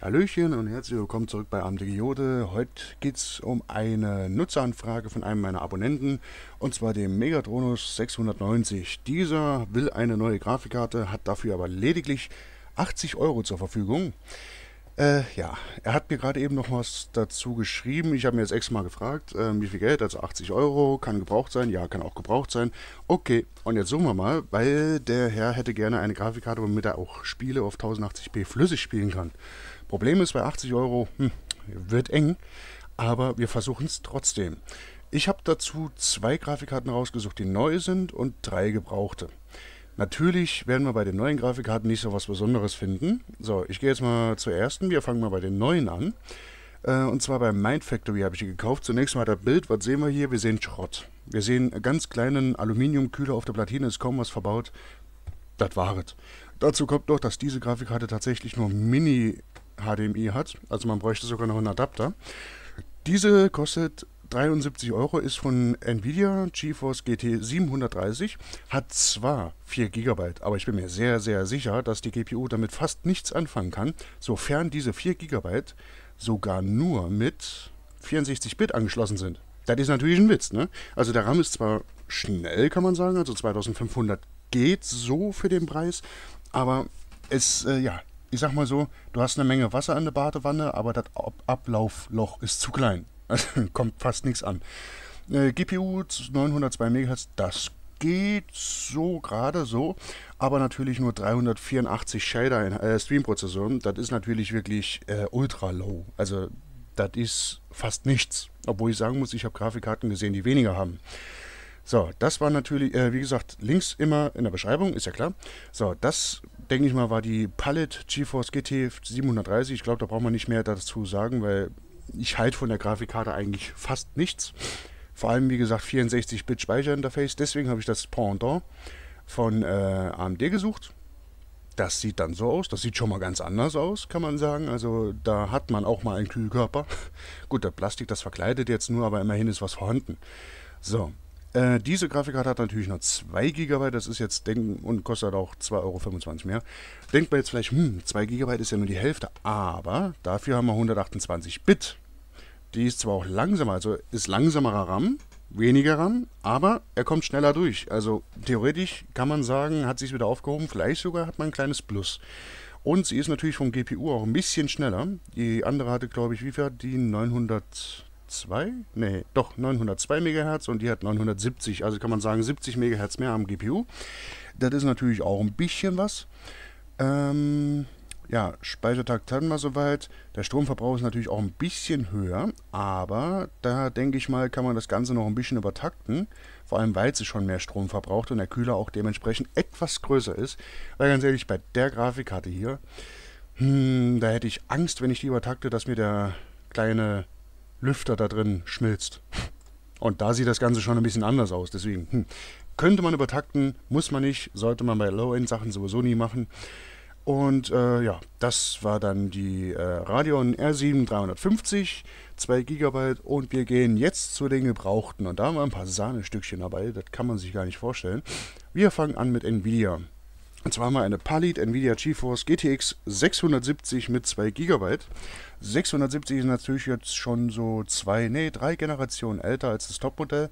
Hallöchen und herzlich willkommen zurück bei Jode. Heute geht es um eine Nutzeranfrage von einem meiner Abonnenten und zwar dem Megatronus 690. Dieser will eine neue Grafikkarte, hat dafür aber lediglich 80 Euro zur Verfügung. Äh, ja, er hat mir gerade eben noch was dazu geschrieben. Ich habe mir jetzt extra mal gefragt, äh, wie viel Geld, also 80 Euro, kann gebraucht sein, ja, kann auch gebraucht sein. Okay, und jetzt suchen wir mal, weil der Herr hätte gerne eine Grafikkarte, womit er auch Spiele auf 1080p flüssig spielen kann. Problem ist, bei 80 Euro hm, wird eng, aber wir versuchen es trotzdem. Ich habe dazu zwei Grafikkarten rausgesucht, die neu sind und drei gebrauchte. Natürlich werden wir bei den neuen Grafikkarten nicht so was Besonderes finden. So, ich gehe jetzt mal zur ersten. Wir fangen mal bei den neuen an. Äh, und zwar bei Mind Factory habe ich die gekauft. Zunächst mal das Bild. Was sehen wir hier? Wir sehen Schrott. Wir sehen einen ganz kleinen Aluminiumkühler auf der Platine. Ist kaum was verbaut. Das war es. Dazu kommt noch, dass diese Grafikkarte tatsächlich nur Mini-HDMI hat. Also man bräuchte sogar noch einen Adapter. Diese kostet 73 Euro ist von Nvidia GeForce GT 730, hat zwar 4 GB, aber ich bin mir sehr, sehr sicher, dass die GPU damit fast nichts anfangen kann, sofern diese 4 GB sogar nur mit 64-Bit angeschlossen sind. Das ist natürlich ein Witz, ne? Also der RAM ist zwar schnell, kann man sagen, also 2500 geht so für den Preis, aber es, äh, ja, ich sag mal so, du hast eine Menge Wasser an der Badewanne, aber das Ablaufloch ist zu klein. Also kommt fast nichts an. Äh, GPU 902 MHz, das geht so gerade so, aber natürlich nur 384 Shader in äh, Stream-Prozessoren. Das ist natürlich wirklich äh, ultra low. Also das ist fast nichts. Obwohl ich sagen muss, ich habe Grafikkarten gesehen, die weniger haben. So, das war natürlich, äh, wie gesagt, links immer in der Beschreibung, ist ja klar. So, das, denke ich mal, war die Palette GeForce GT 730. Ich glaube, da braucht man nicht mehr dazu sagen, weil ich halte von der Grafikkarte eigentlich fast nichts. Vor allem, wie gesagt, 64-Bit Speicherinterface. Deswegen habe ich das Pendant von äh, AMD gesucht. Das sieht dann so aus. Das sieht schon mal ganz anders aus, kann man sagen. Also da hat man auch mal einen Kühlkörper. Gut, der Plastik, das verkleidet jetzt nur, aber immerhin ist was vorhanden. So, äh, diese Grafikkarte hat natürlich nur 2 GB, das ist jetzt denken und kostet auch 2,25 Euro mehr. Denkt man jetzt vielleicht, hm, 2 GB ist ja nur die Hälfte, aber dafür haben wir 128 Bit. Die ist zwar auch langsamer, also ist langsamerer RAM, weniger RAM, aber er kommt schneller durch. Also theoretisch kann man sagen, hat sich wieder aufgehoben, vielleicht sogar hat man ein kleines Plus. Und sie ist natürlich vom GPU auch ein bisschen schneller. Die andere hatte, glaube ich, wie viel? Die 900. 902? Nee, doch 902 MHz und die hat 970. Also kann man sagen 70 MHz mehr am GPU. Das ist natürlich auch ein bisschen was. Ähm, ja, Speichertag hatten wir soweit. Der Stromverbrauch ist natürlich auch ein bisschen höher, aber da denke ich mal, kann man das Ganze noch ein bisschen übertakten. Vor allem, weil sie schon mehr Strom verbraucht und der Kühler auch dementsprechend etwas größer ist. Weil ganz ehrlich, bei der Grafikkarte hier, hm, da hätte ich Angst, wenn ich die übertakte, dass mir der kleine Lüfter da drin schmilzt. Und da sieht das Ganze schon ein bisschen anders aus. Deswegen hm. könnte man übertakten, muss man nicht, sollte man bei Low-End-Sachen sowieso nie machen. Und äh, ja, das war dann die äh, Radeon R7 350, 2 GB und wir gehen jetzt zu den Gebrauchten. Und da haben wir ein paar Sahnestückchen dabei, das kann man sich gar nicht vorstellen. Wir fangen an mit Nvidia. Und zwar haben wir eine Palit Nvidia GeForce GTX 670 mit 2 GB. 670 ist natürlich jetzt schon so zwei, nee, drei Generationen älter als das Topmodell.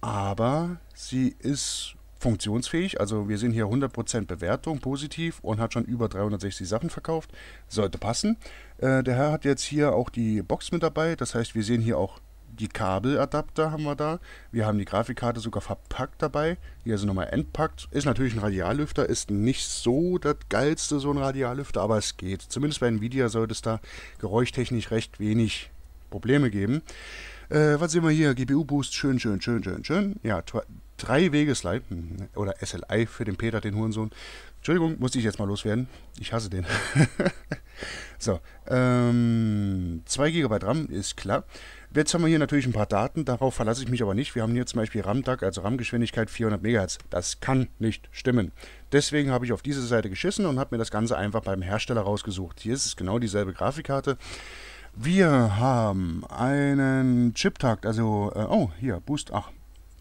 Aber sie ist funktionsfähig. Also wir sehen hier 100% Bewertung, positiv und hat schon über 360 Sachen verkauft. Sollte passen. Äh, der Herr hat jetzt hier auch die Box mit dabei. Das heißt, wir sehen hier auch die Kabeladapter haben wir da. Wir haben die Grafikkarte sogar verpackt dabei. Die also nochmal entpackt. Ist natürlich ein Radiallüfter, ist nicht so das geilste, so ein Radiallüfter, aber es geht. Zumindest bei Nvidia sollte es da geräuschtechnisch recht wenig Probleme geben. Äh, was sehen wir hier? GPU-Boost, schön, schön, schön, schön, schön. Ja, drei Wegeslide hm, oder SLI für den Peter, den Hurensohn. Entschuldigung, musste ich jetzt mal loswerden. Ich hasse den. so, ähm, 2 GB RAM ist klar. Jetzt haben wir hier natürlich ein paar Daten, darauf verlasse ich mich aber nicht. Wir haben hier zum Beispiel RAM-DAC, also RAM-Geschwindigkeit 400 MHz. Das kann nicht stimmen. Deswegen habe ich auf diese Seite geschissen und habe mir das Ganze einfach beim Hersteller rausgesucht. Hier ist es genau dieselbe Grafikkarte. Wir haben einen Chip-Takt, also, äh, oh, hier, Boost, ach,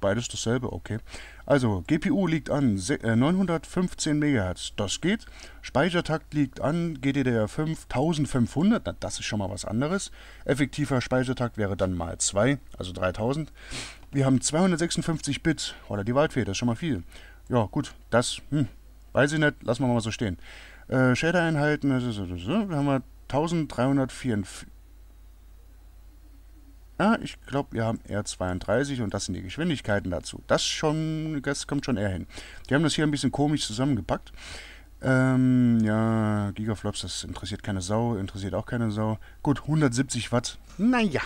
beides dasselbe, okay. Also, GPU liegt an 915 MHz, das geht. Speichertakt liegt an GDDR5 1500, na, das ist schon mal was anderes. Effektiver Speichertakt wäre dann mal 2, also 3000. Wir haben 256 Bit, oder die Waldfee, das ist schon mal viel. Ja, gut, das, hm, weiß ich nicht, lassen wir mal so stehen. Äh, Shader-Einheiten, da haben wir 1344, ja, ich glaube, wir haben R32 und das sind die Geschwindigkeiten dazu. Das, schon, das kommt schon eher hin. Die haben das hier ein bisschen komisch zusammengepackt. Ähm, ja, Gigaflops, das interessiert keine Sau, interessiert auch keine Sau. Gut, 170 Watt, naja.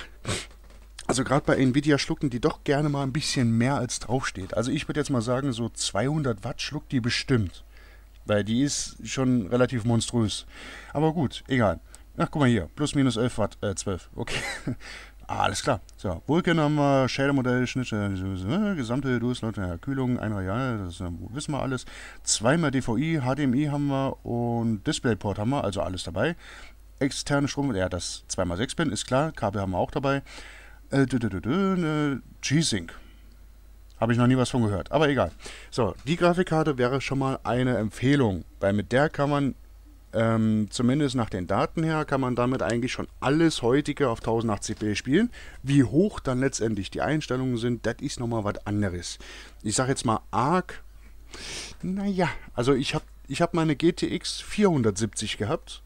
Also gerade bei Nvidia schlucken die doch gerne mal ein bisschen mehr als draufsteht. Also ich würde jetzt mal sagen, so 200 Watt schluckt die bestimmt. Weil die ist schon relativ monströs. Aber gut, egal. Ach, guck mal hier, plus minus 11 Watt, äh 12, okay alles klar. So, Vulkan haben wir, Schädelmodell, modell Schnittstelle, äh, gesamte Durchlauf, ja, Kühlung, ein Real, das äh, wissen wir alles. Zweimal DVI, HDMI haben wir und DisplayPort haben wir, also alles dabei. Externe Strom, ja, das 2x6-Pin ist klar, Kabel haben wir auch dabei. Äh, ne, G-Sync. Habe ich noch nie was von gehört, aber egal. So, die Grafikkarte wäre schon mal eine Empfehlung, weil mit der kann man ähm, zumindest nach den Daten her kann man damit eigentlich schon alles heutige auf 1080p spielen. Wie hoch dann letztendlich die Einstellungen sind, das ist nochmal was anderes. Ich sage jetzt mal arg. Naja, also ich habe ich hab meine GTX 470 gehabt.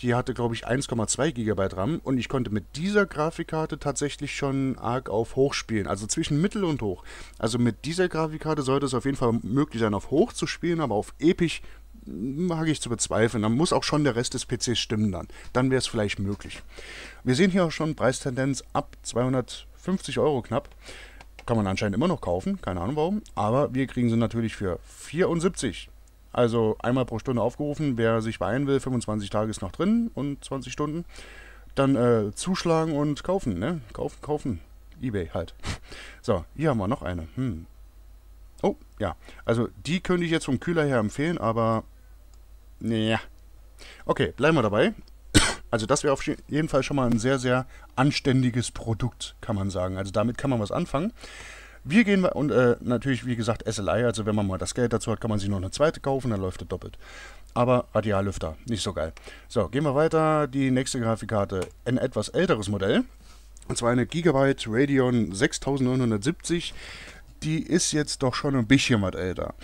Die hatte, glaube ich, 1,2 GB RAM und ich konnte mit dieser Grafikkarte tatsächlich schon arg auf hoch spielen. Also zwischen Mittel und hoch. Also mit dieser Grafikkarte sollte es auf jeden Fall möglich sein, auf hoch zu spielen, aber auf episch mag ich zu bezweifeln. Dann muss auch schon der Rest des PCs stimmen dann. Dann wäre es vielleicht möglich. Wir sehen hier auch schon Preistendenz ab 250 Euro knapp. Kann man anscheinend immer noch kaufen, keine Ahnung warum. Aber wir kriegen sie natürlich für 74. Also einmal pro Stunde aufgerufen. Wer sich beeilen will, 25 Tage ist noch drin und 20 Stunden. Dann äh, zuschlagen und kaufen, ne? Kaufen, kaufen. Ebay halt. So, hier haben wir noch eine. Hm. Oh, ja. Also die könnte ich jetzt vom Kühler her empfehlen, aber ja. Okay, bleiben wir dabei. Also das wäre auf jeden Fall schon mal ein sehr, sehr anständiges Produkt, kann man sagen. Also damit kann man was anfangen. Wir gehen und äh, natürlich, wie gesagt, SLI, also wenn man mal das Geld dazu hat, kann man sich noch eine zweite kaufen, dann läuft er doppelt. Aber Radiallüfter, nicht so geil. So, gehen wir weiter. Die nächste Grafikkarte, ein etwas älteres Modell. Und zwar eine Gigabyte Radeon 6970 die ist jetzt doch schon ein bisschen was älter.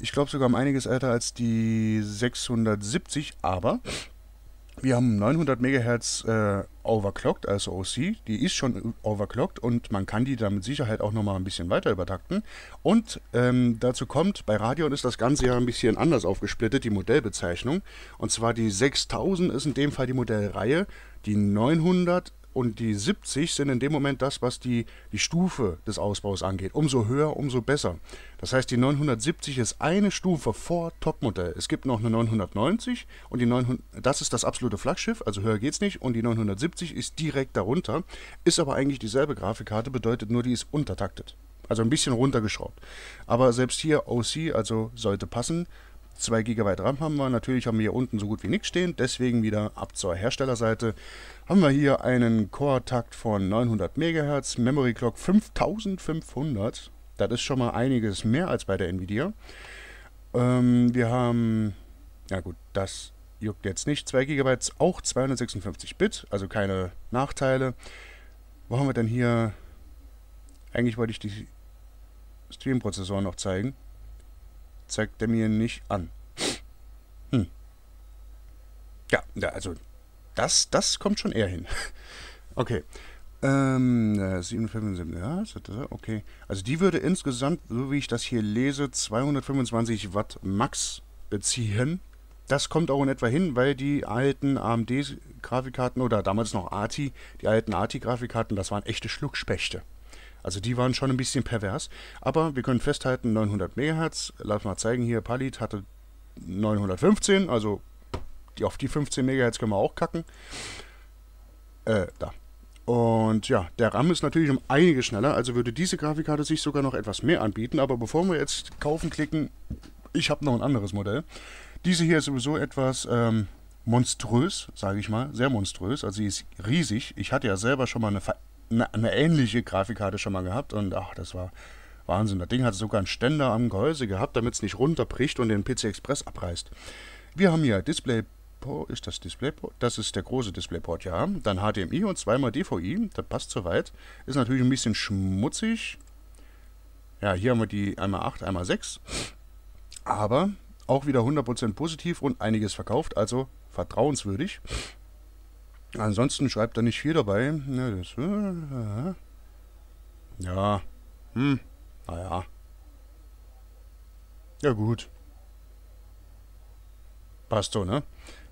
Ich glaube sogar um einiges älter als die 670, aber wir haben 900 MHz äh, overclocked, also OC. Die ist schon overclocked und man kann die da mit Sicherheit auch nochmal ein bisschen weiter übertakten. Und ähm, dazu kommt, bei Radion ist das Ganze ja ein bisschen anders aufgesplittet, die Modellbezeichnung. Und zwar die 6000 ist in dem Fall die Modellreihe. Die 900 und die 70 sind in dem Moment das, was die, die Stufe des Ausbaus angeht. Umso höher, umso besser. Das heißt, die 970 ist eine Stufe vor Topmodell. Es gibt noch eine 990 und die 900, das ist das absolute Flaggschiff, also höher geht es nicht. Und die 970 ist direkt darunter, ist aber eigentlich dieselbe Grafikkarte, bedeutet nur, die ist untertaktet. Also ein bisschen runtergeschraubt. Aber selbst hier OC, also sollte passen. 2 GB RAM haben wir. Natürlich haben wir hier unten so gut wie nichts stehen. Deswegen wieder ab zur Herstellerseite haben wir hier einen Core-Takt von 900 MHz, Memory Clock 5500. Das ist schon mal einiges mehr als bei der Nvidia. Ähm, wir haben, ja gut, das juckt jetzt nicht. 2 GB, auch 256 Bit, also keine Nachteile. Wo haben wir denn hier? Eigentlich wollte ich die Stream-Prozessoren noch zeigen. Zeigt der mir nicht an. Hm. Ja, also das, das kommt schon eher hin. Okay. Ähm, 757, äh, ja, äh, okay. Also die würde insgesamt, so wie ich das hier lese, 225 Watt Max beziehen. Das kommt auch in etwa hin, weil die alten AMD-Grafikkarten oder damals noch ATI, die alten ATI-Grafikkarten, das waren echte Schluckspechte. Also die waren schon ein bisschen pervers. Aber wir können festhalten, 900 MHz, lass mal zeigen hier, Palit hatte 915, also die, auf die 15 MHz können wir auch kacken. Äh, da. Und ja, der RAM ist natürlich um einige schneller, also würde diese Grafikkarte sich sogar noch etwas mehr anbieten. Aber bevor wir jetzt kaufen klicken, ich habe noch ein anderes Modell. Diese hier ist sowieso etwas ähm, monströs, sage ich mal, sehr monströs. Also sie ist riesig. Ich hatte ja selber schon mal eine, eine, eine ähnliche Grafikkarte schon mal gehabt und ach, das war Wahnsinn. Das Ding hat sogar einen Ständer am Gehäuse gehabt, damit es nicht runterbricht und den PC Express abreißt. Wir haben hier Display DisplayPort, ist das DisplayPort? Das ist der große DisplayPort, ja. Dann HDMI und zweimal DVI, das passt soweit. Ist natürlich ein bisschen schmutzig. Ja, hier haben wir die einmal 8, einmal 6. Aber auch wieder 100% positiv und einiges verkauft, also vertrauenswürdig. Ansonsten schreibt er nicht viel dabei. Ja, ne, das, äh, ja. Hm, naja. Ja gut. Passt so, ne?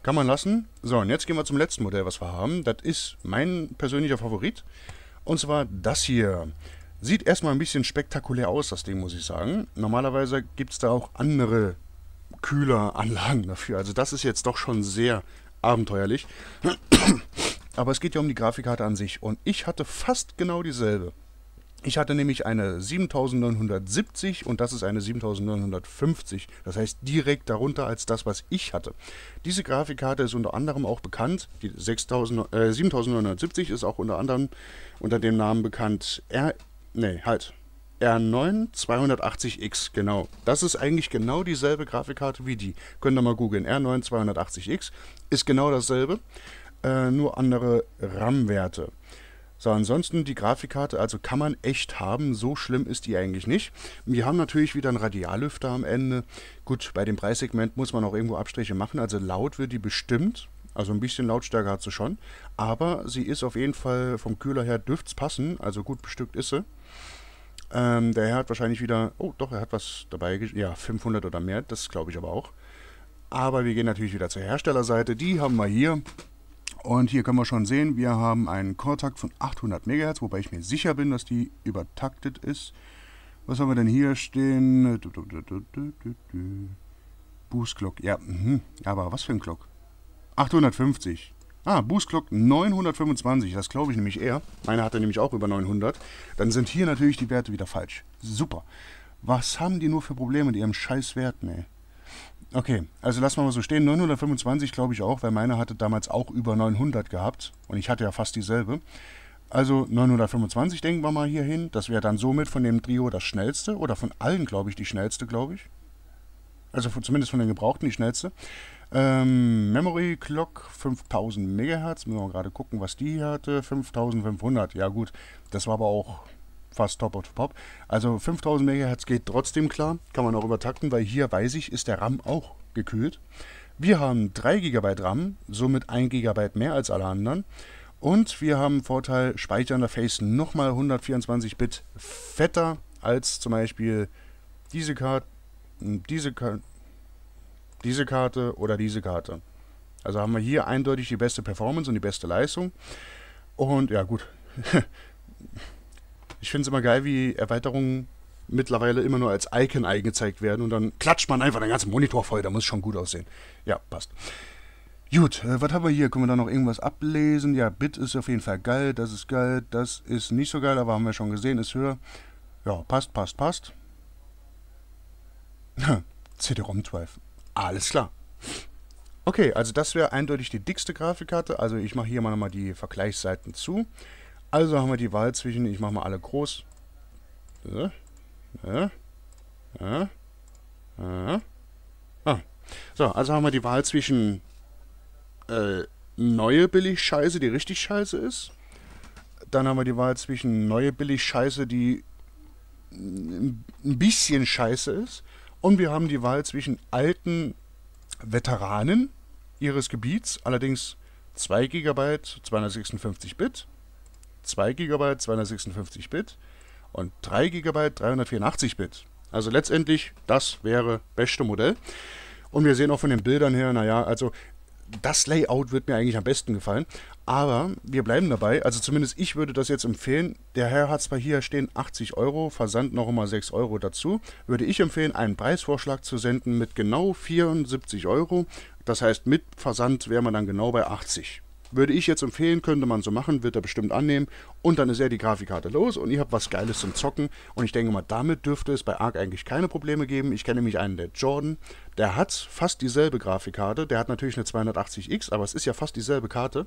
Kann man lassen. So, und jetzt gehen wir zum letzten Modell, was wir haben. Das ist mein persönlicher Favorit. Und zwar das hier. Sieht erstmal ein bisschen spektakulär aus, das Ding, muss ich sagen. Normalerweise gibt es da auch andere Kühleranlagen dafür. Also das ist jetzt doch schon sehr abenteuerlich. Aber es geht ja um die Grafikkarte an sich. Und ich hatte fast genau dieselbe. Ich hatte nämlich eine 7970 und das ist eine 7950, das heißt direkt darunter als das, was ich hatte. Diese Grafikkarte ist unter anderem auch bekannt, die 6000, äh, 7970 ist auch unter anderem unter dem Namen bekannt R, nee, halt, R9 280X, genau. Das ist eigentlich genau dieselbe Grafikkarte wie die. Könnt ihr mal googeln, R9 280X ist genau dasselbe, äh, nur andere RAM-Werte. So, ansonsten die Grafikkarte, also kann man echt haben, so schlimm ist die eigentlich nicht. Wir haben natürlich wieder einen Radiallüfter am Ende. Gut, bei dem Preissegment muss man auch irgendwo Abstriche machen, also laut wird die bestimmt. Also ein bisschen Lautstärke hat sie schon, aber sie ist auf jeden Fall vom Kühler her dürft's passen, also gut bestückt ist sie. Ähm, der Herr hat wahrscheinlich wieder, oh doch, er hat was dabei, ja 500 oder mehr, das glaube ich aber auch. Aber wir gehen natürlich wieder zur Herstellerseite, die haben wir hier. Und hier können wir schon sehen, wir haben einen Core-Takt von 800 MHz, wobei ich mir sicher bin, dass die übertaktet ist. Was haben wir denn hier stehen? Boost Clock, mhm. ja, aber was für ein Clock? 850. Ah, Boost Clock 925, das glaube ich nämlich eher. Meine hatte nämlich auch über 900. Dann sind hier natürlich die Werte wieder falsch. Super. Was haben die nur für Probleme mit ihrem scheiß Wert, ne? Okay, also lassen wir mal so stehen. 925 glaube ich auch, weil meine hatte damals auch über 900 gehabt und ich hatte ja fast dieselbe. Also 925 denken wir mal hier hin. Das wäre dann somit von dem Trio das schnellste oder von allen, glaube ich, die schnellste, glaube ich. Also von, zumindest von den Gebrauchten die schnellste. Ähm, Memory Clock 5000 MHz. Müssen wir mal gerade gucken, was die hier hatte. 5500. Ja gut, das war aber auch fast Top of Pop. Also 5000 MHz geht trotzdem klar, kann man auch übertakten, weil hier weiß ich, ist der RAM auch gekühlt. Wir haben 3 GB RAM, somit 1 GB mehr als alle anderen. Und wir haben Vorteil Speicher in der Face nochmal 124 Bit fetter als zum Beispiel diese Karte, diese, Ka diese Karte oder diese Karte. Also haben wir hier eindeutig die beste Performance und die beste Leistung. Und ja gut, ich finde es immer geil, wie Erweiterungen mittlerweile immer nur als Icon eingezeigt werden und dann klatscht man einfach den ganzen Monitor voll, da muss es schon gut aussehen. Ja, passt. Gut, äh, was haben wir hier? Können wir da noch irgendwas ablesen? Ja, Bit ist auf jeden Fall geil, das ist geil, das ist nicht so geil, aber haben wir schon gesehen, ist höher. Ja, passt, passt, passt. Hm, CD-ROM 12. Alles klar. Okay, also das wäre eindeutig die dickste Grafikkarte. Also ich mache hier mal nochmal die Vergleichsseiten zu. Also haben wir die Wahl zwischen, ich mache mal alle groß. So. Ja. Ja. Ja. Ah. So, also haben wir die Wahl zwischen äh, neue Billig-Scheiße, die richtig scheiße ist. Dann haben wir die Wahl zwischen neue Billig-Scheiße, die mm, ein bisschen scheiße ist. Und wir haben die Wahl zwischen alten Veteranen ihres Gebiets, allerdings 2 GB, 256 Bit, 2 GB 256 Bit und 3 GB 384 Bit. Also letztendlich, das wäre beste Modell. Und wir sehen auch von den Bildern her, naja, also das Layout wird mir eigentlich am besten gefallen. Aber wir bleiben dabei. Also zumindest ich würde das jetzt empfehlen. Der Herr hat zwar hier stehen 80 Euro, Versand noch einmal 6 Euro dazu. Würde ich empfehlen, einen Preisvorschlag zu senden mit genau 74 Euro. Das heißt, mit Versand wäre man dann genau bei 80. Würde ich jetzt empfehlen, könnte man so machen, wird er bestimmt annehmen. Und dann ist er die Grafikkarte los und ihr habt was Geiles zum Zocken. Und ich denke mal, damit dürfte es bei ARK eigentlich keine Probleme geben. Ich kenne nämlich einen, der Jordan, der hat fast dieselbe Grafikkarte. Der hat natürlich eine 280X, aber es ist ja fast dieselbe Karte.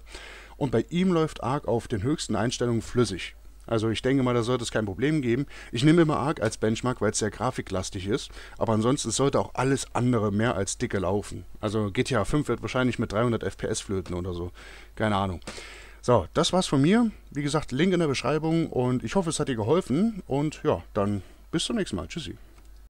Und bei ihm läuft ARK auf den höchsten Einstellungen flüssig. Also ich denke mal, da sollte es kein Problem geben. Ich nehme immer Arc als Benchmark, weil es sehr grafiklastig ist. Aber ansonsten sollte auch alles andere mehr als dicke laufen. Also GTA 5 wird wahrscheinlich mit 300 FPS flöten oder so. Keine Ahnung. So, das war's von mir. Wie gesagt, Link in der Beschreibung und ich hoffe, es hat dir geholfen. Und ja, dann bis zum nächsten Mal. Tschüssi.